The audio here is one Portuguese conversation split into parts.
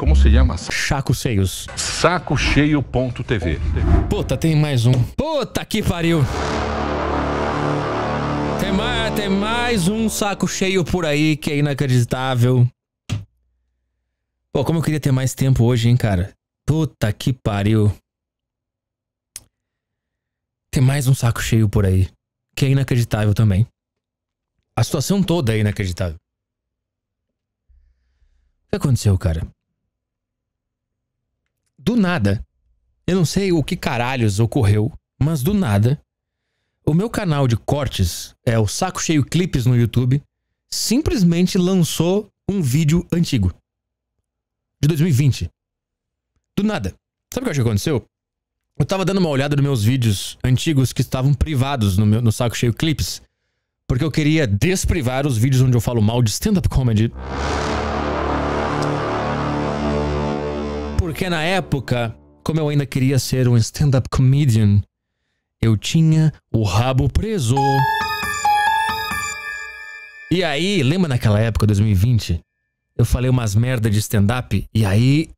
Como se chama? Chaco Cheios. Sacocheio.tv. Puta, tem mais um. Puta que pariu. Tem mais, tem mais um saco cheio por aí que é inacreditável. Pô, como eu queria ter mais tempo hoje, hein, cara? Puta que pariu. Tem mais um saco cheio por aí que é inacreditável também. A situação toda é inacreditável. O que aconteceu, cara? do nada, eu não sei o que caralhos ocorreu, mas do nada, o meu canal de cortes, é o Saco Cheio Clipes no YouTube, simplesmente lançou um vídeo antigo. De 2020. Do nada. Sabe o que eu que aconteceu? Eu tava dando uma olhada nos meus vídeos antigos que estavam privados no, meu, no Saco Cheio Clips, porque eu queria desprivar os vídeos onde eu falo mal de stand-up comedy. Porque na época, como eu ainda queria ser um stand-up comedian, eu tinha o rabo preso. E aí, lembra naquela época, 2020? Eu falei umas merdas de stand-up e aí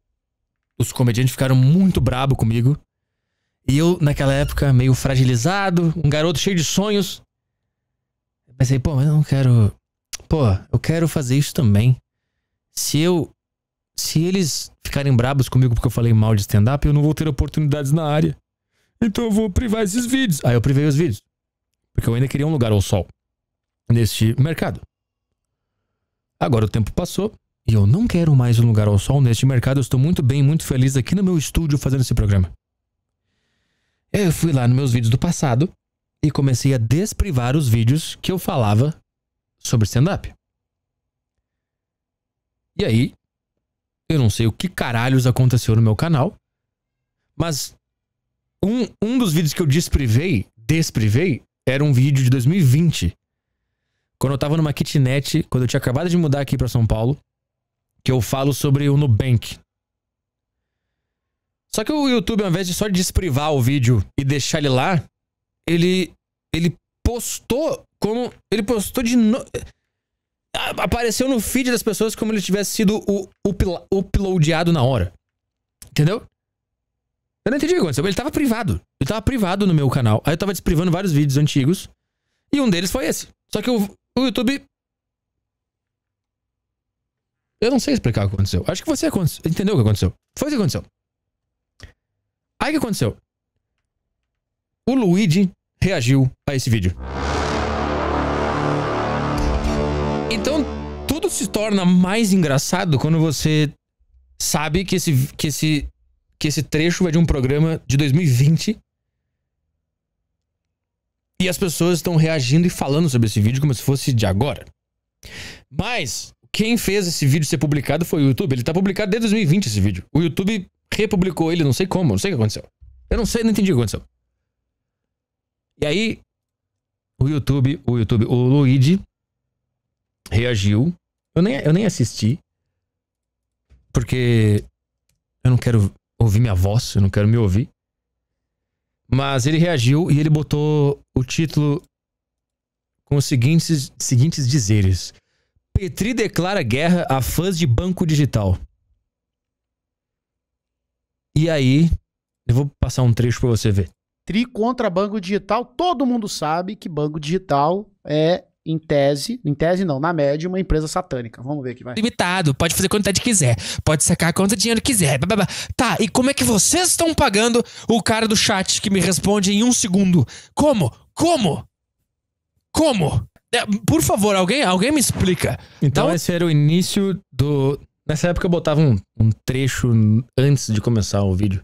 os comediantes ficaram muito brabo comigo. E eu, naquela época, meio fragilizado, um garoto cheio de sonhos. pensei, pô, mas eu não quero. Pô, eu quero fazer isso também. Se eu se eles ficarem brabos comigo porque eu falei mal de stand-up, eu não vou ter oportunidades na área. Então eu vou privar esses vídeos. Aí eu privei os vídeos. Porque eu ainda queria um lugar ao sol neste mercado. Agora o tempo passou e eu não quero mais um lugar ao sol neste mercado. Eu estou muito bem, muito feliz aqui no meu estúdio fazendo esse programa. Eu fui lá nos meus vídeos do passado e comecei a desprivar os vídeos que eu falava sobre stand-up. E aí, eu não sei o que caralhos aconteceu no meu canal, mas um, um dos vídeos que eu desprivei, desprivei, era um vídeo de 2020. Quando eu tava numa kitnet, quando eu tinha acabado de mudar aqui para São Paulo, que eu falo sobre o Nubank. Só que o YouTube, ao invés de só desprivar o vídeo e deixar ele lá, ele ele postou como ele postou de novo apareceu no feed das pessoas como ele tivesse sido o uploadado na hora. Entendeu? Eu não entendi o que aconteceu. Ele tava privado. Ele tava privado no meu canal. Aí eu tava desprivando vários vídeos antigos. E um deles foi esse. Só que o, o YouTube. Eu não sei explicar o que aconteceu. Acho que você entendeu o que aconteceu. Foi o que aconteceu. Aí o que aconteceu? O Luigi reagiu a esse vídeo. Então, tudo se torna mais engraçado quando você sabe que esse, que esse, que esse trecho é de um programa de 2020. E as pessoas estão reagindo e falando sobre esse vídeo como se fosse de agora. Mas quem fez esse vídeo ser publicado foi o YouTube. Ele tá publicado desde 2020 esse vídeo. O YouTube republicou ele, não sei como, não sei o que aconteceu. Eu não sei, não entendi o que aconteceu. E aí, o YouTube, o YouTube, o Luigi reagiu. Eu nem, eu nem assisti. Porque eu não quero ouvir minha voz, eu não quero me ouvir. Mas ele reagiu e ele botou o título com os seguintes, seguintes dizeres: Petri declara guerra a fãs de banco digital. E aí, eu vou passar um trecho para você ver. Tri contra banco digital, todo mundo sabe que banco digital é em tese, em tese não, na média, uma empresa satânica. Vamos ver aqui, vai. Limitado, pode fazer quantidade quiser, pode sacar quanto dinheiro quiser. Blá, blá, blá. Tá, e como é que vocês estão pagando o cara do chat que me responde em um segundo? Como? Como? Como? É, por favor, alguém, alguém me explica. Então, então esse era o início do. Nessa época eu botava um, um trecho antes de começar o vídeo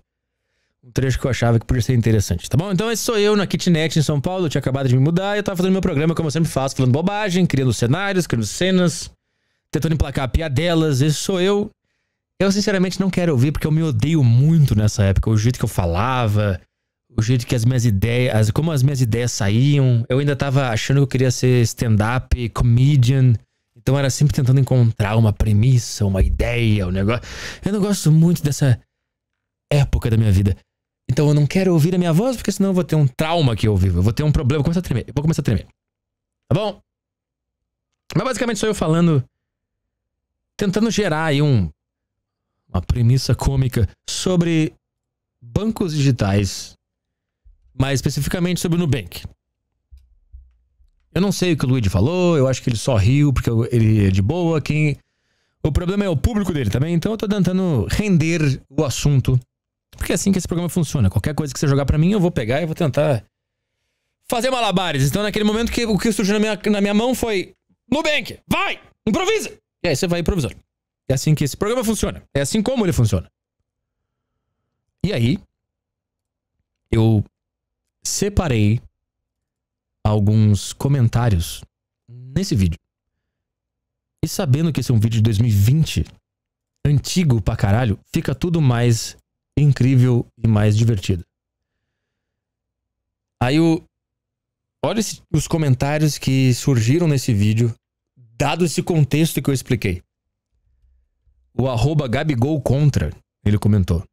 um trecho que eu achava que podia ser interessante, tá bom? Então esse sou eu na kitnet em São Paulo, eu tinha acabado de me mudar e eu tava fazendo meu programa como eu sempre faço, falando bobagem, criando cenários, criando cenas, tentando emplacar piadelas, esse sou eu. Eu sinceramente não quero ouvir porque eu me odeio muito nessa época, o jeito que eu falava, o jeito que as minhas ideias, como as minhas ideias saíam, eu ainda tava achando que eu queria ser stand-up, comedian, então era sempre tentando encontrar uma premissa, uma ideia, um negócio. Eu não gosto muito dessa época da minha vida. Então eu não quero ouvir a minha voz, porque senão eu vou ter um trauma que eu vivo. Eu vou ter um problema. vou começar a tremer. Eu vou começar a tremer. Tá bom? Mas basicamente sou eu falando. Tentando gerar aí um. Uma premissa cômica sobre bancos digitais. Mais especificamente sobre o Nubank. Eu não sei o que o Luigi falou, eu acho que ele só riu porque ele é de boa. Quem. O problema é o público dele também, então eu tô tentando render o assunto porque é assim que esse programa funciona. Qualquer coisa que você jogar para mim, eu vou pegar e vou tentar fazer malabares. Então, naquele momento, que o que surgiu na minha, na minha mão foi: Nubank, vai! Improvisa! E aí você vai improvisando. É assim que esse programa funciona. É assim como ele funciona. E aí, eu separei alguns comentários nesse vídeo. E sabendo que esse é um vídeo de 2020, antigo pra caralho, fica tudo mais incrível e mais divertida. Aí o. Olha os comentários que surgiram nesse vídeo, dado esse contexto que eu expliquei. O arroba Gabigol contra, ele comentou.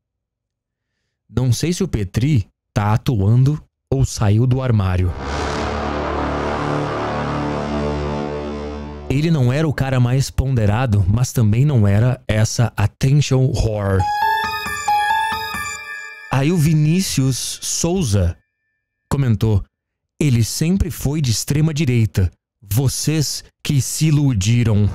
Não sei se o Petri tá atuando ou saiu do armário. Ele não era o cara mais ponderado, mas também não era essa attention whore. Aí o Vinícius Souza comentou: ele sempre foi de extrema direita. Vocês que se iludiram.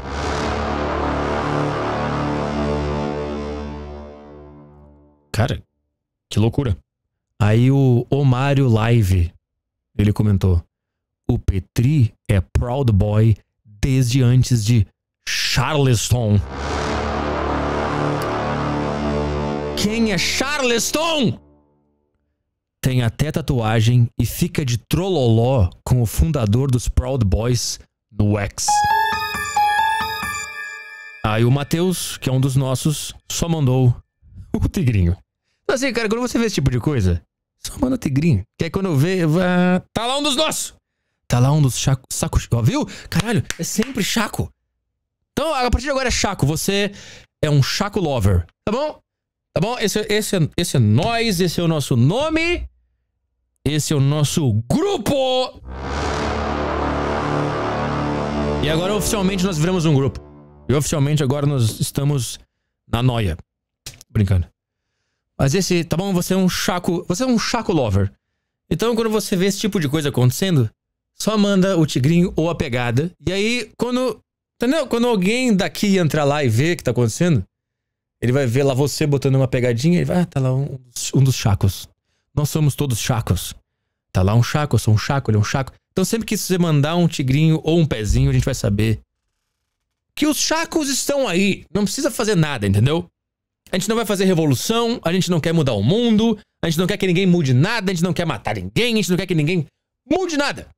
Cara, que loucura. Aí o Omário Live, ele comentou: o Petri é Proud Boy desde antes de Charleston. Quem é Charleston? Tem até tatuagem e fica de trololó com o fundador dos Proud Boys no X. Aí o Matheus, que é um dos nossos, só mandou o tigrinho. Então, assim, cara, quando você vê esse tipo de coisa, só manda o tigrinho. Que aí quando eu ver, ah, tá lá um dos nossos. Tá lá um dos sacos. Ó, viu? Caralho, é sempre chaco. Então, a partir de agora é chaco. Você é um chaco lover, tá bom? Tá bom? Esse, esse, esse é nós, esse é o nosso nome. Esse é o nosso grupo. E agora oficialmente nós viramos um grupo. E oficialmente agora nós estamos na noia. Brincando. Mas esse, tá bom? Você é um chaco. Você é um chaco lover. Então quando você vê esse tipo de coisa acontecendo, só manda o tigrinho ou a pegada. E aí, quando. Entendeu? Quando alguém daqui entrar lá e ver o que tá acontecendo, ele vai ver lá você botando uma pegadinha, ele vai, ah, tá lá um, um dos chacos. Nós somos todos chacos. Tá lá um chaco, eu sou um chaco, ele é um chaco. Então sempre que você mandar um tigrinho ou um pezinho, a gente vai saber que os chacos estão aí. Não precisa fazer nada, entendeu? A gente não vai fazer revolução, a gente não quer mudar o mundo, a gente não quer que ninguém mude nada, a gente não quer matar ninguém, a gente não quer que ninguém mude nada.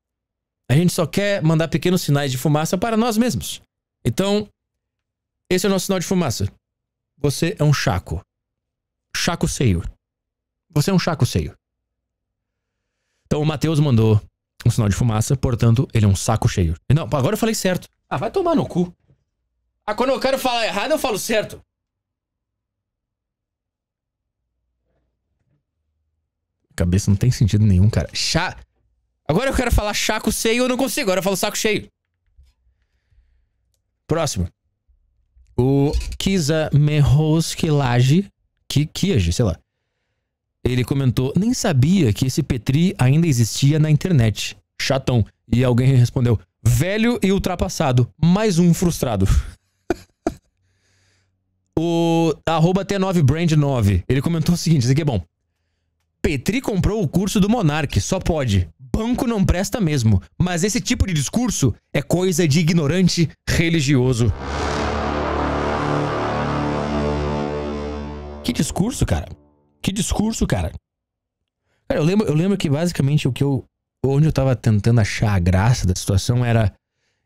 A gente só quer mandar pequenos sinais de fumaça para nós mesmos. Então, esse é o nosso sinal de fumaça. Você é um chaco. Chaco seio. Você é um chaco seio. Então o Matheus mandou um sinal de fumaça, portanto, ele é um saco cheio. Não, agora eu falei certo. Ah, vai tomar no cu. Ah, quando eu quero falar errado, eu falo certo. Cabeça não tem sentido nenhum, cara. Chá. Agora eu quero falar chaco cheio, eu não consigo. Agora eu falo saco cheio. Próximo. O Kiza Merroskilage, Kiage, sei lá. Ele comentou: Nem sabia que esse Petri ainda existia na internet. Chatão. E alguém respondeu: Velho e ultrapassado. Mais um frustrado. o arroba T9Brand9. Ele comentou o seguinte: Isso aqui é bom. Petri comprou o curso do Monark, só pode. Banco não presta mesmo. Mas esse tipo de discurso é coisa de ignorante religioso. Que discurso, cara. Que discurso, cara. Cara, eu lembro, eu lembro que basicamente o que eu. Onde eu tava tentando achar a graça da situação era.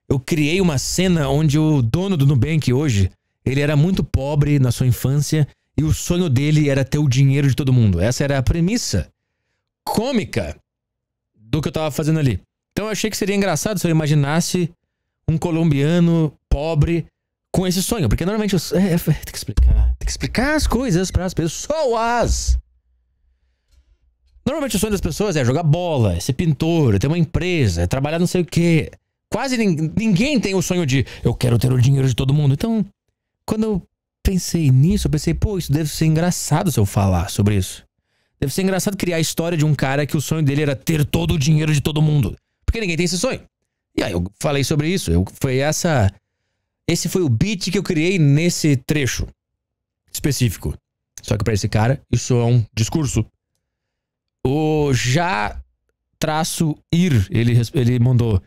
Eu criei uma cena onde o dono do Nubank hoje, ele era muito pobre na sua infância e o sonho dele era ter o dinheiro de todo mundo. Essa era a premissa cômica do que eu tava fazendo ali. Então eu achei que seria engraçado se eu imaginasse um colombiano pobre com esse sonho. Porque normalmente eu, é, é, tem que explicar. Tem que explicar as coisas para as pessoas. Normalmente o sonho das pessoas é jogar bola, é ser pintor, é ter uma empresa, é trabalhar não sei o quê. Quase ninguém, ninguém tem o sonho de eu quero ter o dinheiro de todo mundo. Então, quando eu pensei nisso, eu pensei, pô, isso deve ser engraçado se eu falar sobre isso. Deve ser engraçado criar a história de um cara que o sonho dele era ter todo o dinheiro de todo mundo. Porque ninguém tem esse sonho. E aí eu falei sobre isso. Eu, foi essa esse foi o beat que eu criei nesse trecho específico. Só que para esse cara, isso é um discurso. O já traço ir, ele, ele mandou.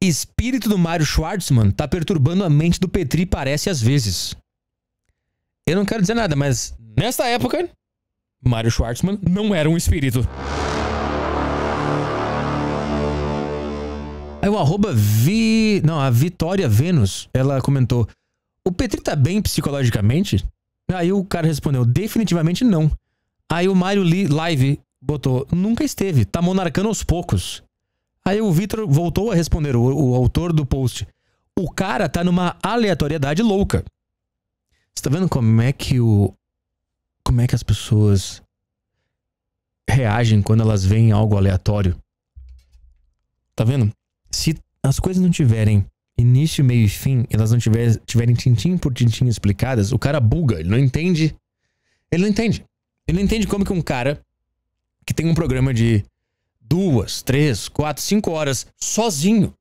Espírito do Mário Schwartzman tá perturbando a mente do Petri, parece às vezes. Eu não quero dizer nada, mas nessa época, Mário Schwartzman não era um espírito. Aí o arroba vi... Não, a Vitória Vênus, ela comentou... O Petri tá bem psicologicamente? Aí o cara respondeu, definitivamente não. Aí o Mário Live botou, nunca esteve, tá monarcando aos poucos. Aí o Vitor voltou a responder, o, o, autor do post. O cara tá numa aleatoriedade louca. Você tá vendo como é que o. Como é que as pessoas reagem quando elas veem algo aleatório? Tá vendo? se as coisas não tiverem início, meio e fim, elas não tiver, tiverem tintim por tintim explicadas, o cara buga, ele não entende. Ele não entende. Ele não entende como que um cara que tem um programa de duas, três, quatro, cinco horas sozinho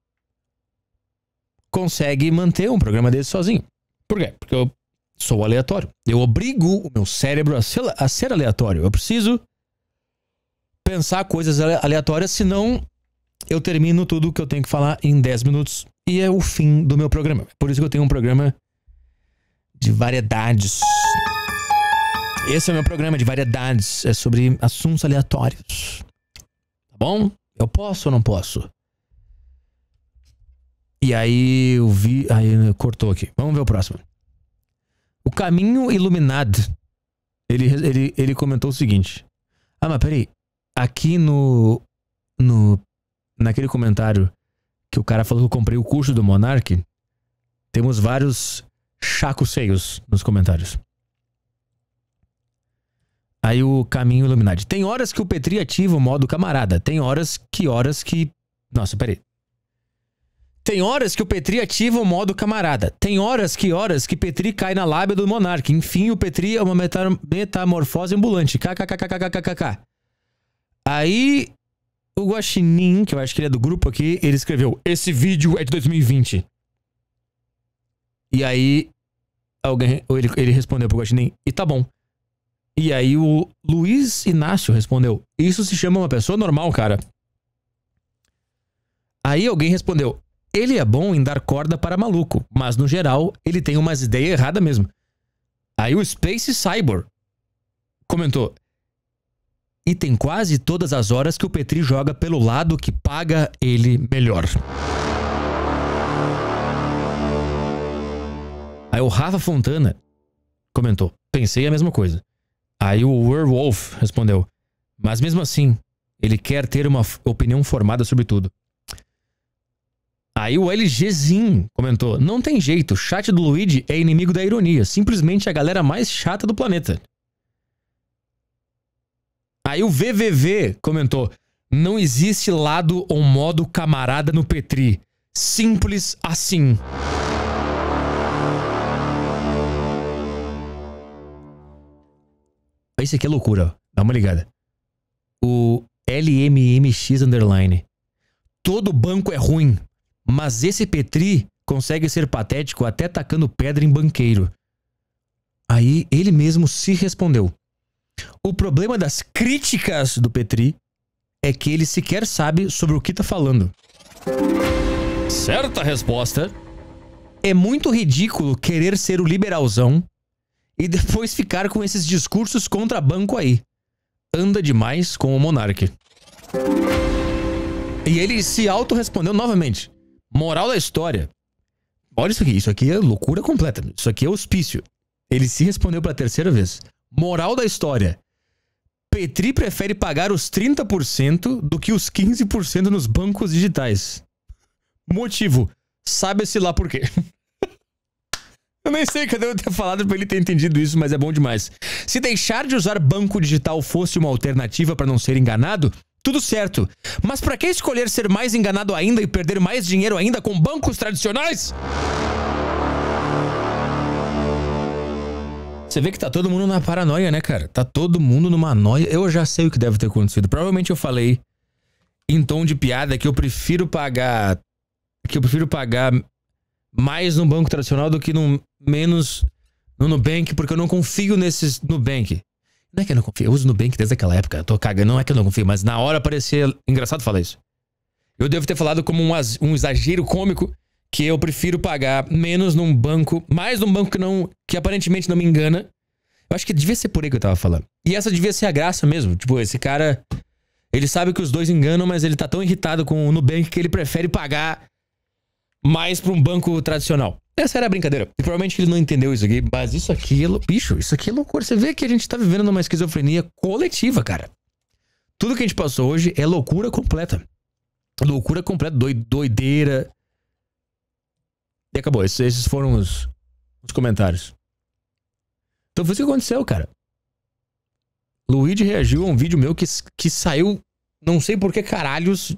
consegue manter um programa desse sozinho. Por quê? Porque eu sou aleatório. Eu obrigo o meu cérebro a ser, a ser aleatório. Eu preciso pensar coisas aleatórias, senão eu termino tudo que eu tenho que falar em 10 minutos e é o fim do meu programa. Por isso que eu tenho um programa de variedades. Esse é o meu programa de variedades, é sobre assuntos aleatórios. Tá bom? Eu posso ou não posso? E aí eu vi, aí cortou aqui. Vamos ver o próximo. O caminho iluminado. Ele, ele, ele comentou o seguinte: Ah, mas peraí. Aqui no, no naquele comentário que o cara falou que eu comprei o curso do Monark, temos vários chacoceios seios nos comentários. Aí o caminho iluminado Tem horas que o Petri ativa o modo camarada. Tem horas que horas que. Nossa, peraí. Tem horas que o Petri ativa o modo camarada. Tem horas que horas que Petri cai na lábia do Monark. Enfim, o Petri é uma metamorfose ambulante. KKKKKKKK. Aí o Guaxinim, que eu acho que ele é do grupo aqui, ele escreveu: Esse vídeo é de 2020. E aí, alguém, ele, ele respondeu pro Guaxinim: E tá bom. E aí, o Luiz Inácio respondeu: Isso se chama uma pessoa normal, cara. Aí alguém respondeu: Ele é bom em dar corda para maluco, mas no geral, ele tem umas ideias erradas mesmo. Aí o Space Cyber comentou: e tem quase todas as horas que o Petri joga pelo lado que paga ele melhor. Aí o Rafa Fontana comentou: Pensei a mesma coisa. Aí o Werewolf respondeu: Mas mesmo assim, ele quer ter uma opinião formada sobre tudo. Aí o LGzinho comentou: Não tem jeito, chat do Luigi é inimigo da ironia, simplesmente a galera mais chata do planeta. Aí o VVV comentou: não existe lado ou modo camarada no Petri. Simples assim. Isso aqui é loucura, dá uma ligada. O LMMX underline. Todo banco é ruim, mas esse Petri consegue ser patético até tacando pedra em banqueiro. Aí ele mesmo se respondeu. O problema das críticas do Petri é que ele sequer sabe sobre o que tá falando. Certa resposta. É muito ridículo querer ser o liberalzão e depois ficar com esses discursos contra banco aí. Anda demais com o monarque. E ele se auto-respondeu novamente. Moral da história. Olha isso aqui, isso aqui é loucura completa. Isso aqui é hospício. Ele se respondeu pela terceira vez. Moral da história. Petri prefere pagar os 30% do que os 15% nos bancos digitais. Motivo. Sabe-se lá por quê. Eu nem sei que eu devo ter falado pra ele ter entendido isso, mas é bom demais. Se deixar de usar banco digital fosse uma alternativa para não ser enganado, tudo certo. Mas para que escolher ser mais enganado ainda e perder mais dinheiro ainda com bancos tradicionais? Você vê que tá todo mundo na paranoia, né, cara? Tá todo mundo numa noia. Eu já sei o que deve ter acontecido. Provavelmente eu falei em tom de piada que eu prefiro pagar que eu prefiro pagar mais no banco tradicional do que no menos no Nubank, porque eu não confio nesses Nubank. Não é que eu não confio, eu uso Nubank desde aquela época. Eu tô cagando, não é que eu não confio, mas na hora parecia engraçado falar isso. Eu devo ter falado como um, um exagero cômico que eu prefiro pagar menos num banco, mais num banco que não que aparentemente não me engana. Eu acho que devia ser por aí que eu tava falando. E essa devia ser a graça mesmo. Tipo, esse cara, ele sabe que os dois enganam, mas ele tá tão irritado com o Nubank que ele prefere pagar mais pra um banco tradicional. Essa era a brincadeira. E provavelmente ele não entendeu isso aqui, mas isso aqui é. Bicho, isso aqui é loucura. Você vê que a gente tá vivendo numa esquizofrenia coletiva, cara. Tudo que a gente passou hoje é loucura completa. Loucura completa, doideira, e acabou. Esses, esses foram os, os comentários. Então foi isso que aconteceu, cara. Luigi reagiu a um vídeo meu que, que saiu, não sei por que caralhos,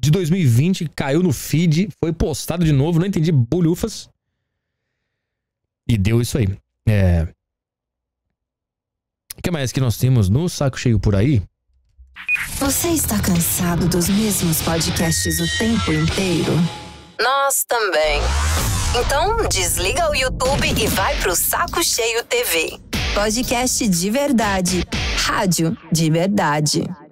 de 2020, caiu no feed, foi postado de novo, não entendi bolhufas. E deu isso aí. É. O que mais que nós temos no saco cheio por aí? Você está cansado dos mesmos podcasts o tempo inteiro? Nós também. Então, desliga o YouTube e vai pro Saco Cheio TV. Podcast de verdade. Rádio de verdade.